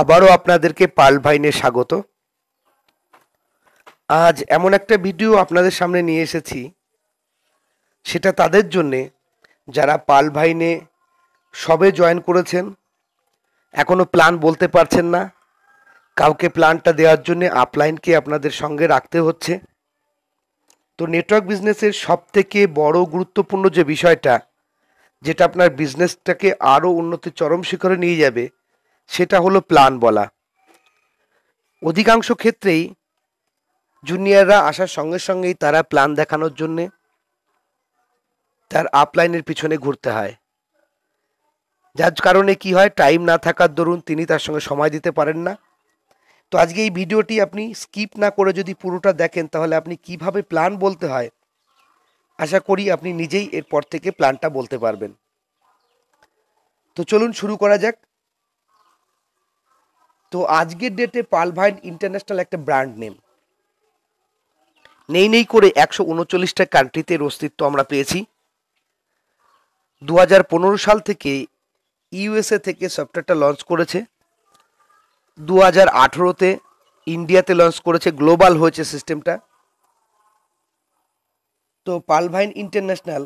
আবারও আপনাদেরকে পাল ভাইনে স্বাগত আজ এমন একটা ভিডিও আপনাদের সামনে নিয়ে এসেছি সেটা তাদের জন্যে যারা পাল ভাইনে সবে জয়েন করেছেন এখনও প্ল্যান বলতে পারছেন না কাউকে প্ল্যানটা দেওয়ার জন্য আপলাইনকে আপনাদের সঙ্গে রাখতে হচ্ছে তো নেটওয়ার্ক বিজনেসের সবথেকে বড় গুরুত্বপূর্ণ যে বিষয়টা যেটা আপনার বিজনেসটাকে আরও উন্নতির চরম শিখরে নিয়ে যাবে সেটা হলো প্ল্যান বলা অধিকাংশ ক্ষেত্রেই জুনিয়ররা আসার সঙ্গে সঙ্গেই তারা প্ল্যান দেখানোর জন্যে তার আপলাইনের পিছনে ঘুরতে হয় যার কারণে কি হয় টাইম না থাকার দরুন তিনি তার সঙ্গে সময় দিতে পারেন না তো আজকে এই ভিডিওটি আপনি স্কিপ না করে যদি পুরোটা দেখেন তাহলে আপনি কিভাবে প্ল্যান বলতে হয় আশা করি আপনি নিজেই এরপর থেকে প্ল্যানটা বলতে পারবেন তো চলুন শুরু করা যাক তো আজকের ডেটে পালভাইন ইন্টারন্যাশনাল একটা ব্র্যান্ড নেম নেই নেই করে একশো উনচল্লিশটা কান্ট্রিতে এর অস্তিত্ব আমরা পেয়েছি দু সাল থেকে ইউএসএ থেকে সফটওয়্যারটা লঞ্চ করেছে দু হাজার আঠেরোতে ইন্ডিয়াতে লঞ্চ করেছে গ্লোবাল হয়েছে সিস্টেমটা তো Palvine international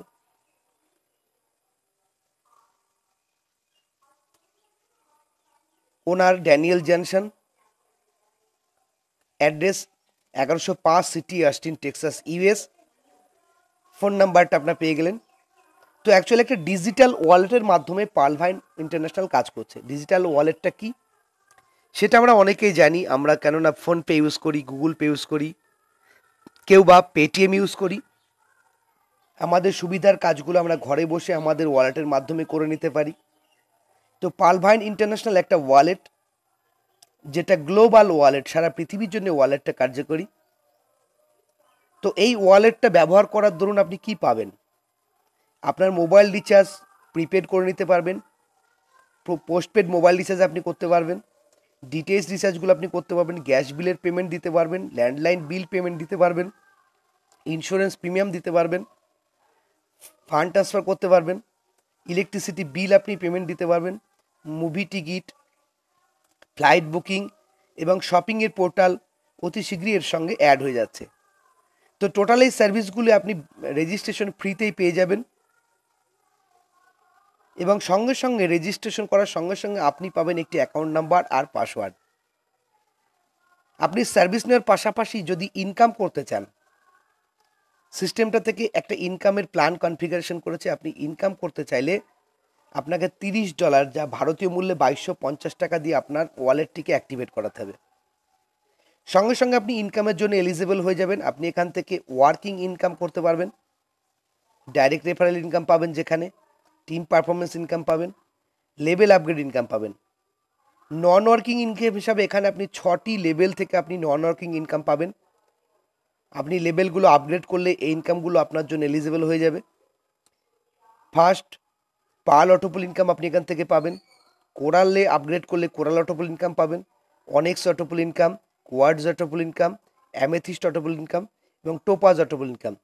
owner Daniel Jensen address এগারোশো পাঁচ city Austin Texas US phone নাম্বারটা আপনার পেয়ে গেলেন তো অ্যাকচুয়ালি একটা ডিজিটাল ওয়ালেটের মাধ্যমে পালভাইন ইন্টারন্যাশনাল কাজ করছে ডিজিটাল ওয়ালেটটা কি সেটা আমরা অনেকেই জানি আমরা কেননা ফোনপে ইউজ করি গুগল পে ইউজ করি কেউ বা পেটিএম ইউজ করি আমাদের সুবিধার কাজগুলো আমরা ঘরে বসে আমাদের ওয়ালেটের মাধ্যমে করে নিতে পারি তো পালভাইন ইন্টারন্যাশনাল একটা ওয়ালেট যেটা গ্লোবাল ওয়ালেট সারা পৃথিবীর জন্য ওয়ালেটটা কার্যকরী তো এই ওয়ালেটটা ব্যবহার করার দরুন আপনি কি পাবেন আপনার মোবাইল রিচার্জ প্রিপেড করে নিতে পারবেন পোস্টপেড মোবাইল রিচার্জ আপনি করতে পারবেন ডিটেলস রিচার্জগুলো আপনি করতে পারবেন গ্যাস বিলের পেমেন্ট দিতে পারবেন ল্যান্ডলাইন বিল পেমেন্ট দিতে পারবেন ইন্স্যুরেন্স প্রিমিয়াম দিতে পারবেন ফান্ড ট্রান্সফার করতে পারবেন ইলেকট্রিসিটি বিল আপনি পেমেন্ট দিতে পারবেন মুভি টিকিট ফ্লাইট বুকিং এবং শপিংয়ের পোর্টাল অতি শীঘ্রই এর সঙ্গে অ্যাড হয়ে যাচ্ছে তো টোটাল এই সার্ভিসগুলি আপনি রেজিস্ট্রেশন ফ্রিতেই পেয়ে যাবেন এবং সঙ্গে সঙ্গে রেজিস্ট্রেশন করার সঙ্গে সঙ্গে আপনি পাবেন একটি অ্যাকাউন্ট নাম্বার আর পাসওয়ার্ড আপনি সার্ভিস নেওয়ার পাশাপাশি যদি ইনকাম করতে চান সিস্টেমটা থেকে একটা ইনকামের প্ল্যান কনফিগারেশন করেছে আপনি ইনকাম করতে চাইলে আপনাকে তিরিশ ডলার যা ভারতীয় মূল্যে বাইশশো পঞ্চাশ টাকা দিয়ে আপনার ওয়ালেটটিকে অ্যাক্টিভেট করাতে হবে সঙ্গে সঙ্গে আপনি ইনকামের জন্য এলিজেবল হয়ে যাবেন আপনি এখান থেকে ওয়ার্কিং ইনকাম করতে পারবেন ডাইরেক্ট রেফারেল ইনকাম পাবেন যেখানে টিম পারফরমেন্স ইনকাম পাবেন লেভেল আপগ্রেড ইনকাম পাবেন নন ওয়ার্কিং ইনকাম হিসাবে এখানে আপনি ছটি লেভেল থেকে আপনি নন ওয়ার্কিং ইনকাম পাবেন আপনি লেভেলগুলো আপগ্রেড করলে এই ইনকামগুলো আপনার জন্য এলিজেবল হয়ে যাবে ফার্স্ট পাল অটোপুল ইনকাম আপনি এখান থেকে পাবেন কোরালে আপগ্রেড করলে কোরাল অটোপল ইনকাম পাবেন onyx autopool income quartz autopool income amethyst autopool income এবং টোপাজ অটোপল ইনকাম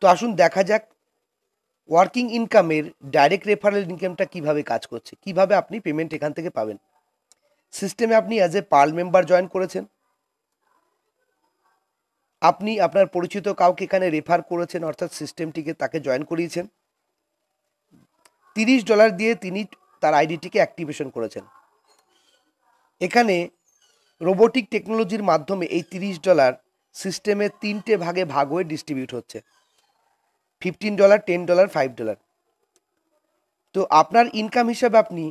তো আসুন দেখা যাক ওয়ার্কিং ইনকামের ডাইরেক্ট রেফারেল ইনকামটা কিভাবে কাজ করছে কিভাবে আপনি পেমেন্ট এখান থেকে পাবেন সিস্টেমে আপনি as a pal member join করেছেন আপনি আপনার পরিচিত কাউকে এখানে রেফার করেছেন অর্থাৎ সিস্টেমটিকে তাকে জয়েন করিয়েছেন তিরিশ ডলার দিয়ে তিনি তার আইডিটিকে অ্যাক্টিভেশন করেছেন এখানে রোবোটিক টেকনোলজির মাধ্যমে এই তিরিশ ডলার সিস্টেমে তিনটে ভাগে ভাগ হয়ে ডিস্ট্রিবিউট হচ্ছে fifteen dollar ten dollar five dollar তো আপনার ইনকাম হিসাবে আপনি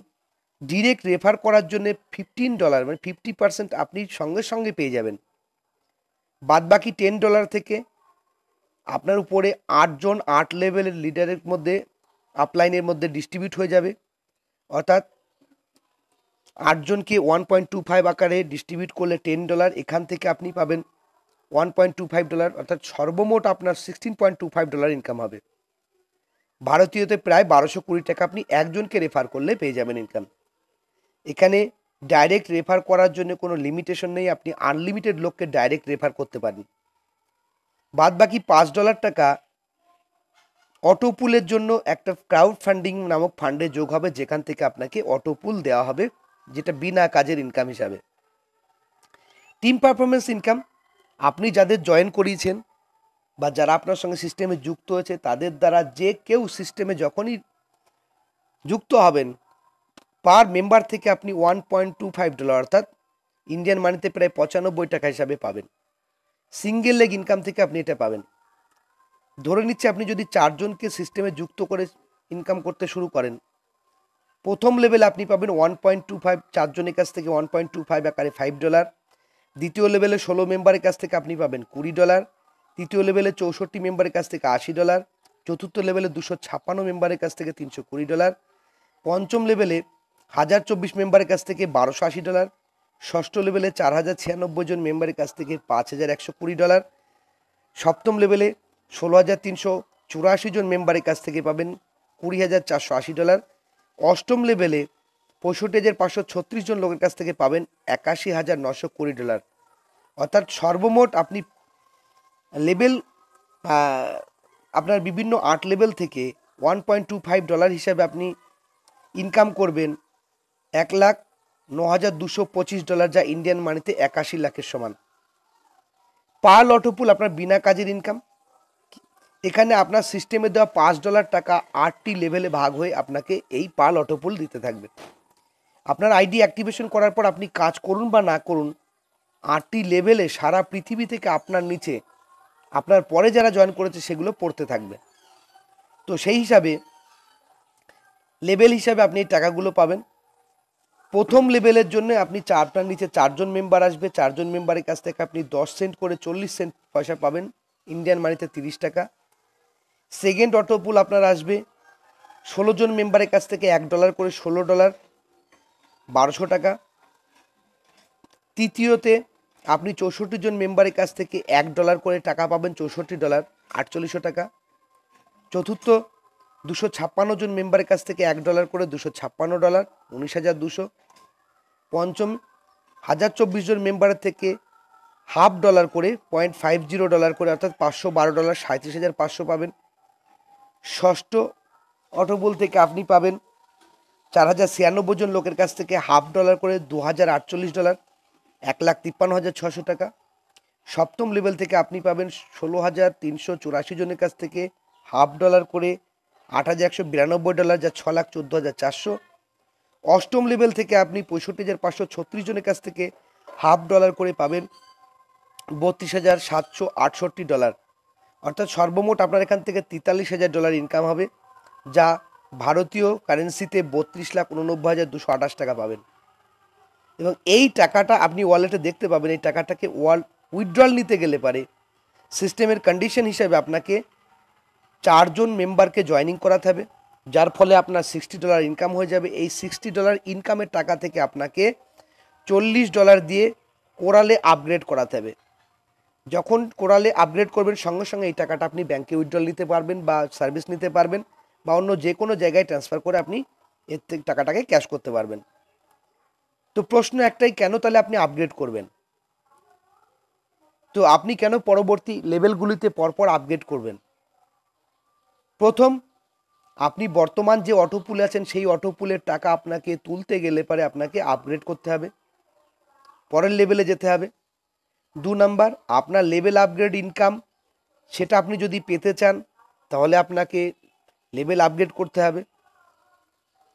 ডিরেক্ট রেফার করার জন্য ফিফটিন ডলার মানে ফিফটি পার্সেন্ট আপনি সঙ্গে সঙ্গে পেয়ে যাবেন বাদবাকি টেন ডলার থেকে আপনার উপরে আটজন আট লেভেলের লিডারের মধ্যে আপলাইনের মধ্যে ডিস্ট্রিবিউট হয়ে যাবে অর্থাৎ আটজনকে ওয়ান পয়েন্ট টু ফাইভ আকারে ডিস্ট্রিবিউট করলে টেন ডলার এখান থেকে আপনি পাবেন one point two five dollar অর্থাৎ সর্বমোট আপনার sixteen point two five dollar income হবে ভারতীয়তে প্রায় বারোশো কুড়ি টাকা আপনি একজনকে রেফার করলে পেয়ে যাবেন ইনকাম এখানে ডাইরেক্ট রেফার করার জন্য কোনো লিমিটেশন নেই আপনি আনলিমিটেড লোককে ডাইরেক্ট রেফার করতে পারেন বাদ বাকি পাঁচ ডলার টাকা অটোপুলের জন্য একটা ক্রাউড ফান্ডিং নামক ফান্ডে যোগ হবে যেখান থেকে আপনাকে অটোপুল দেওয়া হবে যেটা বিনা কাজের ইনকাম হিসাবে টিম পারফরমেন্স ইনকাম আপনি যাদের জয়েন করিয়েছেন বা যারা আপনার সঙ্গে সিস্টেমে যুক্ত হয়েছে তাদের দ্বারা যে কেউ সিস্টেমে যখনই যুক্ত হবেন পার মেম্বার থেকে আপনি one point two five dollar অর্থাৎ ইন্ডিয়ান মানিতে প্রায় পঁচানব্বই টাকা হিসাবে পাবেন সিঙ্গেল লেগ ইনকাম থেকে আপনি এটা পাবেন ধরে নিচ্ছে আপনি যদি চারজনকে সিস্টেমে যুক্ত করে ইনকাম করতে শুরু করেন প্রথম লেভেল আপনি পাবেন ওয়ান পয়েন্ট টু ফাইভ চারজনের কাছ থেকে ওয়ান পয়েন্ট টু ফাইভ আকারে ফাইভ ডলার দ্বিতীয় লেভেলে ষোলো মেম্বারের কাছ থেকে আপনি পাবেন কুড়ি ডলার তৃতীয় লেভেলে চৌষট্টি মেম্বারের কাছ থেকে আশি ডলার চতুর্থ লেভেলে দুশো ছাপ্পান্ন মেম্বারের কাছ থেকে তিনশো কুড়ি ডলার পঞ্চম লেভেলে হাজার চব্বিশ মেম্বারের কাছ থেকে বারোশো আশি ডলার ষষ্ঠ লেভেলে চার হাজার ছিয়ানব্বই জন মেম্বারের কাছ থেকে পাঁচ হাজার একশো কুড়ি ডলার সপ্তম লেভেলে ষোলো হাজার তিনশো চুরাশি জন মেম্বারের কাছ থেকে পাবেন কুড়ি হাজার চারশো আশি ডলার অষ্টম লেভেলে পঁয়ষট্টি হাজার পাঁচশো ছত্রিশ জন লোকের কাছ থেকে পাবেন একাশি হাজার নশো কুড়ি ডলার অর্থাৎ সর্বমোট আপনি লেভেল আপনার বিভিন্ন আর্ট লেভেল থেকে one point two five dollar হিসাবে আপনি ইনকাম করবেন এক লাখ ন হাজার দুশো পঁচিশ ডলার যা ইন্ডিয়ান মানিতে একাশি লাখের সমান পার লটোপুল আপনার বিনা কাজের ইনকাম এখানে আপনার সিস্টেমে দেওয়া পাঁচ ডলার টাকা আটটি লেভেলে ভাগ হয়ে আপনাকে এই পাল অটোপুল দিতে থাকবে আপনার আইডি অ্যাক্টিভেশন করার পর আপনি কাজ করুন বা না করুন আটটি লেভেলে সারা পৃথিবী থেকে আপনার নিচে আপনার পরে যারা জয়েন করেছে সেগুলো পড়তে থাকবে তো সেই হিসাবে লেভেল হিসাবে আপনি এই টাকাগুলো পাবেন প্রথম লেভেলের জন্য আপনি চার আপনার নিচে চারজন মেম্বার আসবে চারজন মেম্বারের কাছ থেকে আপনি দশ সেন্ট করে চল্লিশ সেন্ট পয়সা পাবেন ইন্ডিয়ান মানিতে তিরিশ টাকা সেকেন্ড অটো পুল আপনার আসবে ষোলো জন মেম্বারের কাছ থেকে এক ডলার করে ষোলো ডলার বারোশো টাকা তৃতীয়তে আপনি চৌষট্টি জন মেম্বারের কাছ থেকে এক ডলার করে টাকা পাবেন চৌষট্টি ডলার আটচল্লিশশো টাকা চতুর্থ দুশো ছাপ্পান্ন জন মেম্বারের কাছ থেকে এক ডলার করে দুশো ছাপ্পান্ন ডলার উনিশ হাজার দুশো পঞ্চম হাজার চব্বিশ জন মেম্বারের থেকে হাফ ডলার করে পয়েন্ট ফাইভ জিরো ডলার করে অর্থাৎ পাঁচশো বারো ডলার সাঁত্রিশ হাজার পাঁচশো পাবেন ষষ্ঠ অটোবল থেকে আপনি পাবেন চার হাজার ছিয়ানব্বই জন লোকের কাছ থেকে হাফ ডলার করে দু হাজার আটচল্লিশ ডলার এক লাখ তিপ্পান্ন হাজার ছশো টাকা সপ্তম লেভেল থেকে আপনি পাবেন ষোলো হাজার তিনশো চুরাশি জনের কাছ থেকে হাফ ডলার করে আট হাজার একশো বিরানব্বই ডলার যা ছ লাখ চোদ্দো হাজার চারশো অষ্টম লেভেল থেকে আপনি পঁয়ষট্টি হাজার পাঁচশো ছত্রিশ জনের কাছ থেকে হাফ ডলার করে পাবেন বত্রিশ হাজার সাতশো আটষট্টি ডলার অর্থাৎ সর্বমোট আপনার এখান থেকে তেতাল্লিশ হাজার ডলার ইনকাম হবে যা ভারতীয় কারেন্সিতে বত্রিশ লাখ উননব্বই হাজার দুশো আঠাশ টাকা পাবেন এবং এই টাকাটা আপনি ওয়ালেটে দেখতে পাবেন এই টাকাটাকে ওয়াল উইথড্রল নিতে গেলে পারে সিস্টেমের কন্ডিশন হিসাবে আপনাকে চারজন মেম্বারকে জয়নিং করাতে হবে যার ফলে আপনার সিক্সটি ডলার ইনকাম হয়ে যাবে এই সিক্সটি ডলার ইনকামের টাকা থেকে আপনাকে চল্লিশ ডলার দিয়ে কোরালে আপগ্রেড করাতে হবে যখন কোরালে আপগ্রেড করবেন সঙ্গে সঙ্গে এই টাকাটা আপনি ব্যাংকে উইথড্রল নিতে পারবেন বা সার্ভিস নিতে পারবেন বা অন্য যে কোনো জায়গায় ট্রান্সফার করে আপনি এর থেকে টাকাটাকে ক্যাশ করতে পারবেন তো প্রশ্ন একটাই কেন তাহলে আপনি আপগ্রেড করবেন তো আপনি কেন পরবর্তী লেভেলগুলিতে পরপর আপগ্রেড করবেন প্রথম আপনি বর্তমান যে অটো পুল আছেন সেই অটো পুলের টাকা আপনাকে তুলতে গেলে পারে আপনাকে আপগ্রেড করতে হবে পরের লেভেলে যেতে হবে দু নাম্বার আপনার লেভেল আপগ্রেড ইনকাম সেটা আপনি যদি পেতে চান তাহলে আপনাকে লেভেল আপগ্রেড করতে হবে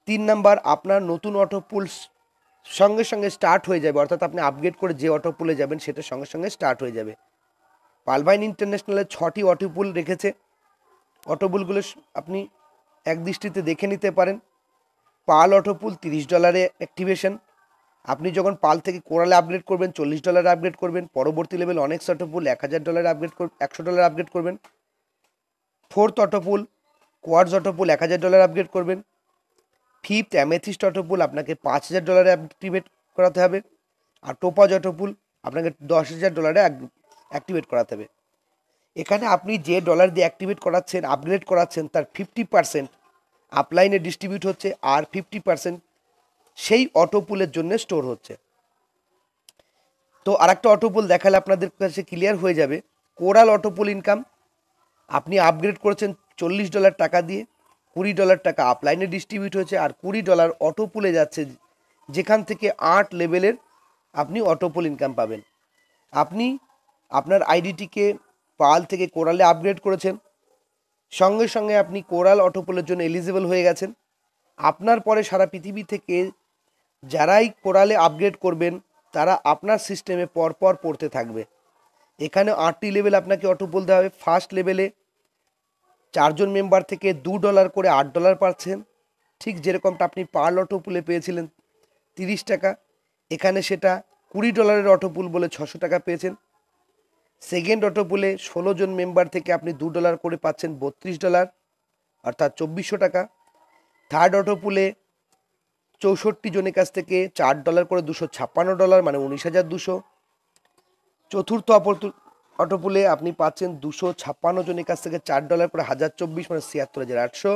তিন নাম্বার আপনার নতুন অটো সঙ্গে সঙ্গে স্টার্ট হয়ে যাবে অর্থাৎ আপনি আপগ্রেড করে যে অটো পুলে যাবেন সেটা সঙ্গে সঙ্গে স্টার্ট হয়ে যাবে পালভাইন ইন্টারন্যাশনালের ছটি অটো পুল রেখেছে অটো পুলগুলো আপনি এক দৃষ্টিতে দেখে নিতে পারেন পাল অটো পুল তিরিশ ডলারে অ্যাক্টিভেশন আপনি যখন পাল থেকে কোরালে আপগ্রেড করবেন চল্লিশ ডলার আপগ্রেড করবেন পরবর্তী লেভেল অনেক অটোপুল এক হাজার ডলার আপগ্রেড একশো ডলার আপগ্রেড করবেন ফোর্থ অটোপুল কোয়ার্স অটোপুল এক হাজার ডলার আপগ্রেড করবেন ফিফথ অ্যামেথিস্ট অটোপুল আপনাকে পাঁচ হাজার ডলারে অ্যাক্টিভেট করাতে হবে আর টোপাজ অটোপুল আপনাকে দশ হাজার ডলারে অ্যাক্টিভেট করাতে হবে এখানে আপনি যে ডলার দিয়ে অ্যাক্টিভেট করাচ্ছেন আপগ্রেড করাচ্ছেন তার ফিফটি পার্সেন্ট আপলাইনে ডিস্ট্রিবিউট হচ্ছে আর ফিফটি পার্সেন্ট সেই অটো পুলের জন্য স্টোর হচ্ছে তো আর একটা অটো পুল দেখালে আপনাদের কাছে ক্লিয়ার হয়ে যাবে কোরাল অটো পুল ইনকাম আপনি আপগ্রেড করেছেন চল্লিশ ডলার টাকা দিয়ে কুড়ি ডলার টাকা আপলাইনে ডিস্ট্রিবিউট হয়েছে আর কুড়ি ডলার অটো পুলে যাচ্ছে যেখান থেকে আট লেভেলের আপনি অটো পুল ইনকাম পাবেন আপনি আপনার আইডিটিকে পাল থেকে কোরালে আপগ্রেড করেছেন সঙ্গে সঙ্গে আপনি কোরাল অটোপুলের জন্য এলিজিবল হয়ে গেছেন আপনার পরে সারা পৃথিবী থেকে যারাই কোরালে আপগ্রেড করবেন তারা আপনার সিস্টেমে পরপর পড়তে থাকবে এখানে আটটি লেভেল আপনাকে অটো বলতে হবে ফার্স্ট লেভেলে চারজন মেম্বার থেকে দু ডলার করে আট ডলার পাচ্ছেন ঠিক যেরকমটা আপনি পার অটো পুলে পেয়েছিলেন তিরিশ টাকা এখানে সেটা কুড়ি ডলারের অটো পুল বলে ছশো টাকা পেয়েছেন সেকেন্ড অটো পুলে ষোলো জন মেম্বার থেকে আপনি দু ডলার করে পাচ্ছেন বত্রিশ ডলার অর্থাৎ চব্বিশশো টাকা থার্ড অটো পুলে চৌষট্টি জনের কাছ থেকে চার ডলার করে দুশো ছাপ্পান্ন ডলার মানে উনিশ হাজার দুশো চতুর্থ অপরতু অটোপুলে আপনি পাচ্ছেন দুশো ছাপ্পান্ন জনের কাছ থেকে চার ডলার করে হাজার চব্বিশ মানে ছিয়াত্তর হাজার আটশো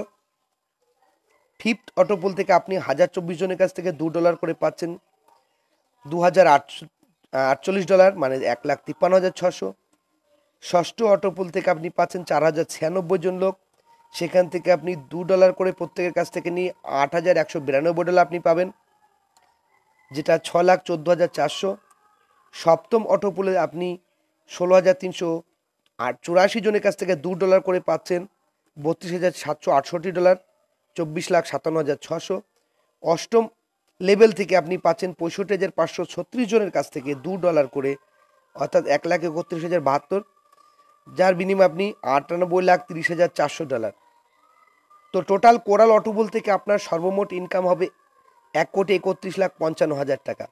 ফিফথ অটোপুল থেকে আপনি হাজার চব্বিশ জনের কাছ থেকে দু ডলার করে পাচ্ছেন দু হাজার আটশো আটচল্লিশ ডলার মানে এক লাখ তিপ্পান্ন হাজার ছশো ষষ্ঠ অটোপুল থেকে আপনি পাচ্ছেন চার হাজার ছিয়ানব্বই জন লোক সেখান থেকে আপনি দু ডলার করে প্রত্যেকের কাছ থেকে নিয়ে আট হাজার একশো বিরানব্বই ডলার আপনি পাবেন যেটা ছ লাখ চোদ্দো হাজার চারশো সপ্তম অটো পুলে আপনি ষোলো হাজার তিনশো আর চুরাশি জনের কাছ থেকে দু ডলার করে পাচ্ছেন বত্রিশ হাজার সাতশো আটষট্টি ডলার চব্বিশ লাখ সাতান্ন হাজার ছশো অষ্টম লেভেল থেকে আপনি পাচ্ছেন পঁয়ষট্টি হাজার পাঁচশো ছত্রিশ জনের কাছ থেকে দু ডলার করে অর্থাৎ এক লাখ একত্রিশ হাজার বাহাত্তর যার বিনিময়ে আপনি আটানব্বই লাখ তিরিশ হাজার চারশো ডলার তো টোটাল কোরাল অটোবল থেকে আপনার সর্বমোট ইনকাম হবে এক কোটি একত্রিশ লাখ পঞ্চান্ন হাজার টাকা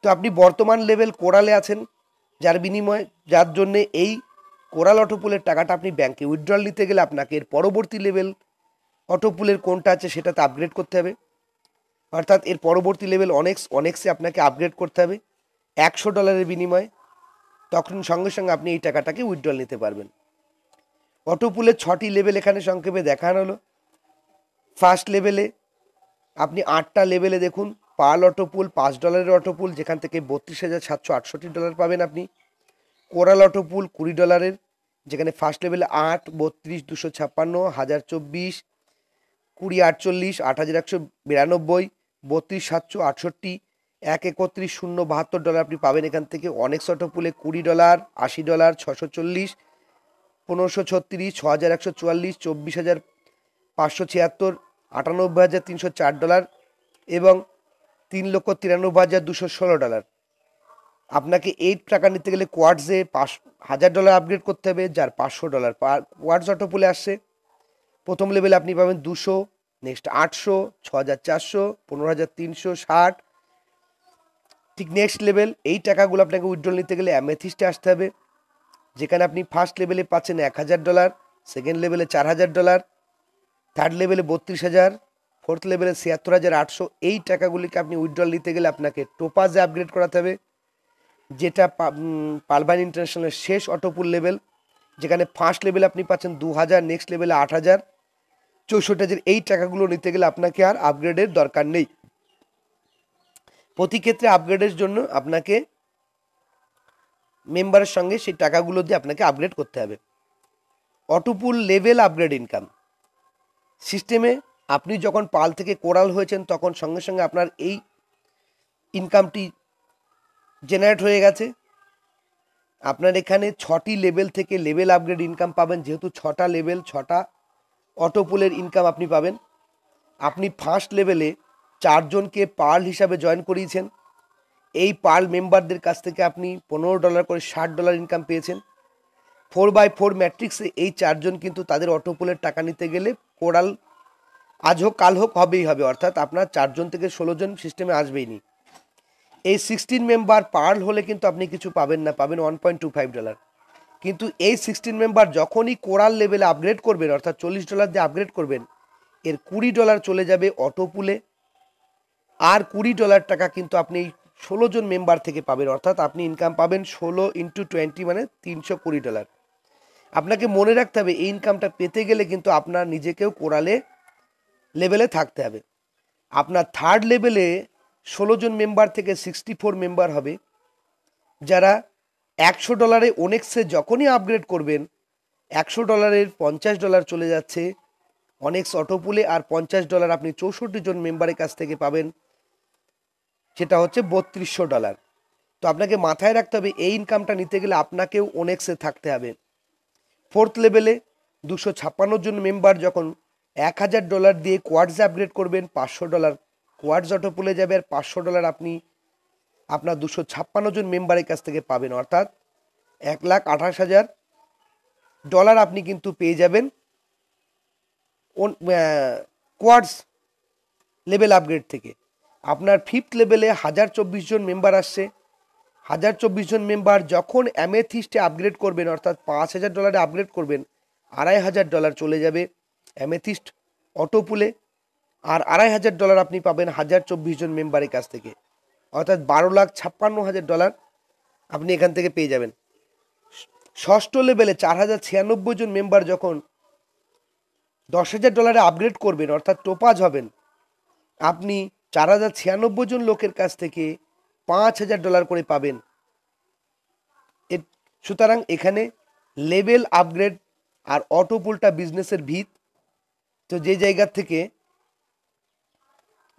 তো আপনি বর্তমান লেভেল কোরালে আছেন যার বিনিময়ে যার জন্যে এই কোরাল অটোপুলের টাকাটা আপনি ব্যাংকে উইথড্রল নিতে গেলে আপনাকে এর পরবর্তী লেভেল অটোপুলের কোনটা আছে সেটাতে আপগ্রেড করতে হবে অর্থাৎ এর পরবর্তী লেভেল অনেক অনেকসে আপনাকে আপগ্রেড করতে হবে একশো ডলারের বিনিময়ে তখন সঙ্গে সঙ্গে আপনি এই টাকাটাকে উইথড্রল নিতে পারবেন অটোপুলের ছটি লেভেল এখানে সংক্ষেপে দেখানো হলো ফার্স্ট লেভেলে আপনি আটটা লেভেলে দেখুন পাল অটোপুল পাঁচ ডলারের অটোপুল যেখান থেকে বত্রিশ হাজার সাতশো আটষট্টি ডলার পাবেন আপনি কোরাল অটোপুল কুড়ি ডলারের যেখানে ফার্স্ট লেভেলে আট বত্রিশ দুশো ছাপ্পান্ন হাজার চব্বিশ কুড়ি আটচল্লিশ আট হাজার একশো বিরানব্বই বত্রিশ সাতশো আটষট্টি এক একত্রিশ শূন্য বাহাত্তর ডলার আপনি পাবেন এখান থেকে অনেক শট পুলে কুড়ি ডলার আশি ডলার ছশো চল্লিশ পনেরোশো ছত্রিশ ছ হাজার একশো চুয়াল্লিশ চব্বিশ হাজার পাঁচশো ছিয়াত্তর আটানব্বই হাজার তিনশো চার ডলার এবং তিন লক্ষ তিরানব্বই হাজার দুশো ষোলো ডলার আপনাকে এইট টাকা নিতে গেলে কোয়ার্টসে পাঁচ হাজার ডলার আপগ্রেড করতে হবে যার পাঁচশো ডলার কোয়ার্টস অটো পুলে আসছে প্রথম লেভেলে আপনি পাবেন দুশো নেক্সট আটশো ছ হাজার চারশো পনেরো হাজার তিনশো ষাট ঠিক নেক্সট লেভেল এই টাকাগুলো আপনাকে উইথড্রল নিতে গেলে অ্যামেথিস্টে আসতে হবে যেখানে আপনি ফার্স্ট লেভেলে পাচ্ছেন এক হাজার ডলার সেকেন্ড লেভেলে চার হাজার ডলার থার্ড লেভেলে বত্রিশ হাজার ফোর্থ লেভেলে ছিয়াত্তর হাজার আটশো এই টাকাগুলিকে আপনি উইথড্রল নিতে গেলে আপনাকে টোপাজে আপগ্রেড করাতে হবে যেটা পালবান ইন্টারন্যাশনালের শেষ অটোপুল লেভেল যেখানে ফার্স্ট লেভেলে আপনি পাচ্ছেন দু হাজার নেক্সট লেভেলে আট হাজার চৌষট্টি হাজার এই টাকাগুলো নিতে গেলে আপনাকে আর আপগ্রেডের দরকার নেই প্রতি ক্ষেত্রে আপগ্রেডের জন্য আপনাকে মেম্বারের সঙ্গে সেই টাকাগুলো দিয়ে আপনাকে আপগ্রেড করতে হবে অটোপুল লেভেল আপগ্রেড ইনকাম সিস্টেমে আপনি যখন পাল থেকে কোরাল হয়েছেন তখন সঙ্গে সঙ্গে আপনার এই ইনকামটি জেনারেট হয়ে গেছে আপনার এখানে ছটি লেভেল থেকে লেভেল আপগ্রেড ইনকাম পাবেন যেহেতু ছটা লেভেল ছটা অটোপুলের ইনকাম আপনি পাবেন আপনি ফার্স্ট লেভেলে চারজনকে পার্ল হিসাবে জয়েন করিয়েছেন এই পার্ল মেম্বারদের কাছ থেকে আপনি পনেরো ডলার করে ষাট ডলার ইনকাম পেয়েছেন ফোর বাই ফোর ম্যাট্রিক্সে এই চারজন কিন্তু তাদের অটোপোলের টাকা নিতে গেলে কোরাল আজ হোক কাল হোক হবেই হবে অর্থাৎ আপনার চারজন থেকে ষোলোজন সিস্টেমে আসবেই নি এই সিক্সটিন মেম্বার পার্ল হলে কিন্তু আপনি কিছু পাবেন না পাবেন one point two five dollar কিন্তু এই সিক্সটিন মেম্বার যখনই কোরাল লেভেলে আপগ্রেড করবেন অর্থাৎ চল্লিশ ডলার দিয়ে আপগ্রেড করবেন এর কুড়ি ডলার চলে যাবে অটো পুলে আর কুড়ি ডলার টাকা কিন্তু আপনি এই ষোলো জন মেম্বার থেকে পাবেন অর্থাৎ আপনি ইনকাম পাবেন ষোলো ইন্টু টোয়েন্টি মানে তিনশো কুড়ি ডলার আপনাকে মনে রাখতে হবে এই ইনকামটা পেতে গেলে কিন্তু আপনার নিজেকেও কোরালে লেভেলে থাকতে হবে আপনার থার্ড লেভেলে ষোলো জন মেম্বার থেকে সিক্সটি ফোর মেম্বার হবে যারা একশো ডলারে অনেক্সে যখনই আপগ্রেড করবেন একশো ডলারের পঞ্চাশ ডলার চলে যাচ্ছে অনেক্স অটোপুলে আর পঞ্চাশ ডলার আপনি চৌষট্টি জন মেম্বারের কাছ থেকে পাবেন সেটা হচ্ছে বত্রিশশো ডলার তো আপনাকে মাথায় রাখতে হবে এই ইনকামটা নিতে গেলে আপনাকেও অনেক্সে থাকতে হবে ফোর্থ লেভেলে দুশো ছাপ্পান্ন জন মেম্বার যখন এক হাজার ডলার দিয়ে কোয়ার্ডস আপগ্রেড করবেন পাঁচশো ডলার কোয়ার্ডস অটো পুলে যাবে আর পাঁচশো ডলার আপনি আপনার দুশো ছাপ্পান্ন জন মেম্বারের কাছ থেকে পাবেন অর্থাৎ এক লাখ আঠাশ হাজার ডলার আপনি কিন্তু পেয়ে যাবেন কোয়ার্ডস লেভেল আপগ্রেড থেকে আপনার ফিফথ লেভেলে হাজার চব্বিশ জন মেম্বার আসছে হাজার চব্বিশ জন মেম্বার যখন অ্যামেথিস্টে আপগ্রেড করবেন অর্থাৎ পাঁচ হাজার ডলারে আপগ্রেড করবেন আড়াই হাজার ডলার চলে যাবে অ্যামেথিস্ট অটোপুলে আর আড়াই হাজার ডলার আপনি পাবেন হাজার চব্বিশ জন মেম্বারের কাছ থেকে অর্থাৎ বারো লাখ ছাপ্পান্ন হাজার ডলার আপনি এখান থেকে পেয়ে যাবেন ষষ্ঠ লেভেলে চার হাজার ছিয়ানব্বই জন মেম্বার যখন দশ হাজার ডলারে আপগ্রেড করবেন অর্থাৎ টোপাজ হবেন আপনি চার হাজার ছিয়ানব্বই জন লোকের কাছ থেকে পাঁচ হাজার ডলার করে পাবেন সুতরাং এখানে লেভেল আপগ্রেড আর অটোপোলটা বিজনেসের ভিত তো যে জায়গা থেকে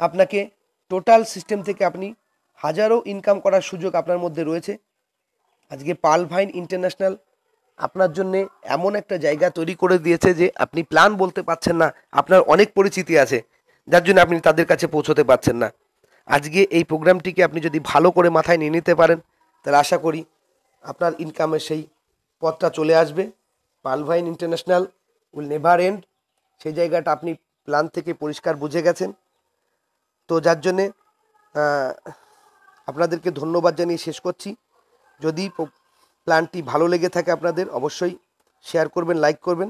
আপনাকে টোটাল সিস্টেম থেকে আপনি হাজারো ইনকাম করার সুযোগ আপনার মধ্যে রয়েছে আজকে পালভাইন ইন্টারন্যাশনাল আপনার জন্য এমন একটা জায়গা তৈরি করে দিয়েছে যে আপনি প্ল্যান বলতে পারছেন না আপনার অনেক পরিচিতি আছে যার জন্য আপনি তাদের কাছে পৌঁছতে পারছেন না আজকে এই প্রোগ্রামটিকে আপনি যদি ভালো করে মাথায় নিয়ে নিতে পারেন তাহলে আশা করি আপনার ইনকামের সেই পথটা চলে আসবে Palvine international will never end সেই জায়গাটা আপনি প্ল্যান থেকে পরিষ্কার বুঝে গেছেন তো যার জন্যে আপনাদেরকে ধন্যবাদ জানিয়ে শেষ করছি যদি প্ল্যানটি ভালো লেগে থাকে আপনাদের অবশ্যই শেয়ার করবেন লাইক করবেন